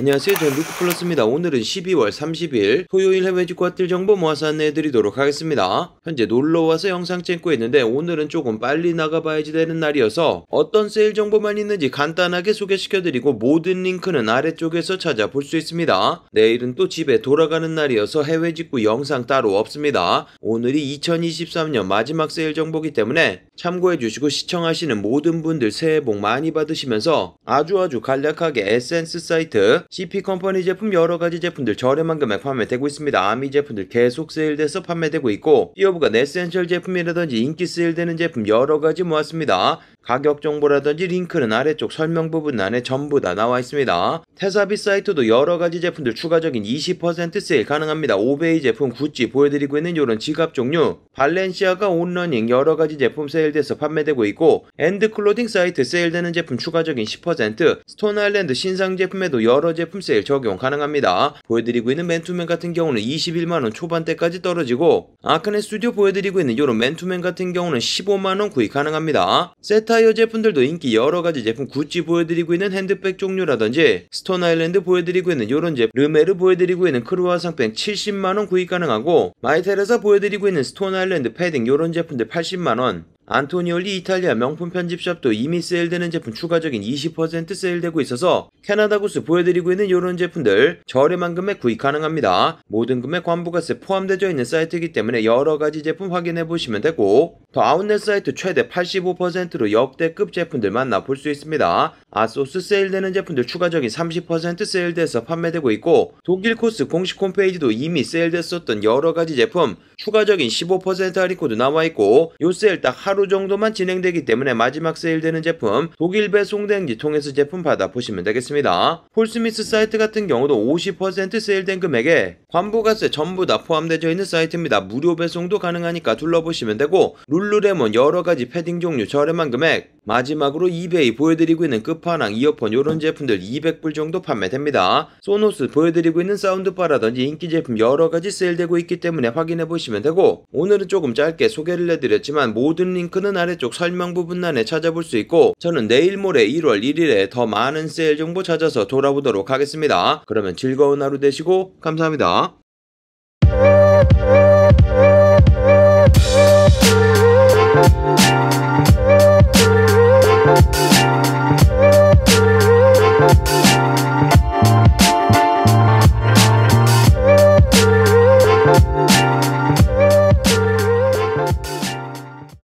안녕하세요 저는 루크플러스입니다 오늘은 12월 30일 토요일 해외직구 뜰 정보 모아서 안내해드리도록 하겠습니다 현재 놀러와서 영상 찍고 있는데 오늘은 조금 빨리 나가봐야지 되는 날이어서 어떤 세일 정보만 있는지 간단하게 소개시켜드리고 모든 링크는 아래쪽에서 찾아볼 수 있습니다 내일은 또 집에 돌아가는 날이어서 해외직구 영상 따로 없습니다 오늘이 2023년 마지막 세일 정보기 때문에 참고해주시고 시청하시는 모든 분들 새해 복 많이 받으시면서 아주아주 간략하게 에센스 사이트 CP 컴퍼니 제품 여러 가지 제품들 저렴한 금액 판매되고 있습니다. 아미 제품들 계속 세일돼서 판매되고 있고, 이어브가 네센셜 제품이라든지 인기 세일되는 제품 여러 가지 모았습니다. 가격 정보라든지 링크는 아래쪽 설명 부분 안에 전부 다 나와 있습니다. 테사비 사이트도 여러가지 제품들 추가적인 20% 세일 가능합니다. 오베이 제품 구찌 보여드리고 있는 이런 지갑 종류 발렌시아가 온러닝 여러가지 제품 세일돼서 판매되고 있고 엔드클로딩 사이트 세일되는 제품 추가적인 10% 스톤 아일랜드 신상 제품에도 여러 제품 세일 적용 가능합니다. 보여드리고 있는 맨투맨 같은 경우는 21만원 초반대까지 떨어지고 아크네 스튜디오 보여드리고 있는 이런 맨투맨 같은 경우는 15만원 구입 가능합니다. 세트 타이어 제품들도 인기 여러 가지 제품 구찌 보여드리고 있는 핸드백 종류라든지 스톤 아일랜드 보여드리고 있는 요런 제품 르메르 보여드리고 있는 크루아 상팽 70만원 구입 가능하고 마이텔에서 보여드리고 있는 스톤 아일랜드 패딩 요런 제품들 80만원 안토니올리 이탈리아 명품 편집샵도 이미 세일되는 제품 추가적인 20% 세일되고 있어서 캐나다 구스 보여드리고 있는 요런 제품들 저렴한 금액 구입 가능합니다. 모든 금액 관부가세 포함되어 있는 사이트이기 때문에 여러가지 제품 확인해 보시면 되고 더 아웃렛 사이트 최대 85%로 역대급 제품들 만나볼 수 있습니다. 아소스 세일되는 제품들 추가적인 30% 세일돼서 판매되고 있고 독일 코스 공식 홈페이지도 이미 세일됐었던 여러가지 제품 추가적인 15% 할인코드 나와있고 요 세일 딱 하루 정도만 진행되기 때문에 마지막 세일되는 제품 독일 배송대행지 통해서 제품 받아보시면 되겠습니다. 폴스미스 사이트 같은 경우도 50% 세일된 금액에 관부가세 전부 다 포함되어 있는 사이트입니다. 무료 배송도 가능하니까 둘러보시면 되고 룰 룰루레몬 여러가지 패딩 종류 저렴한 금액 마지막으로 이베이 보여드리고 있는 끝판왕 이어폰 이런 제품들 200불 정도 판매됩니다. 소노스 보여드리고 있는 사운드바라든지 인기 제품 여러가지 세일되고 있기 때문에 확인해보시면 되고 오늘은 조금 짧게 소개를 해드렸지만 모든 링크는 아래쪽 설명 부분란에 찾아볼 수 있고 저는 내일 모레 1월 1일에 더 많은 세일 정보 찾아서 돌아보도록 하겠습니다. 그러면 즐거운 하루 되시고 감사합니다.